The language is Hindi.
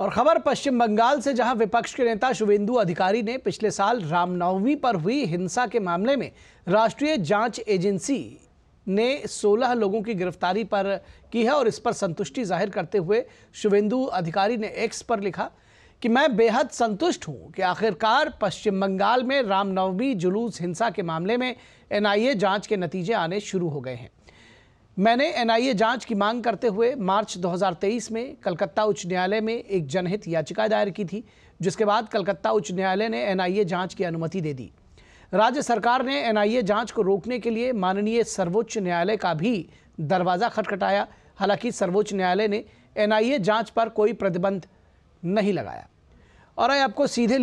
और खबर पश्चिम बंगाल से जहां विपक्ष के नेता शुभेंदु अधिकारी ने पिछले साल रामनवमी पर हुई हिंसा के मामले में राष्ट्रीय जांच एजेंसी ने 16 लोगों की गिरफ्तारी पर की है और इस पर संतुष्टि जाहिर करते हुए शुभेंदु अधिकारी ने एक्स पर लिखा कि मैं बेहद संतुष्ट हूं कि आखिरकार पश्चिम बंगाल में रामनवमी जुलूस हिंसा के मामले में एनआईए जांच के नतीजे आने शुरू हो गए हैं मैंने एनआईए जांच की मांग करते हुए मार्च 2023 में कलकत्ता उच्च न्यायालय में एक जनहित याचिका दायर की थी जिसके बाद कलकत्ता उच्च न्यायालय ने एनआईए जांच की अनुमति दे दी राज्य सरकार ने एनआईए जांच को रोकने के लिए माननीय सर्वोच्च न्यायालय का भी दरवाज़ा खटखटाया हालांकि सर्वोच्च न्यायालय ने एनआईए जांच पर कोई प्रतिबंध नहीं लगाया और आपको सीधे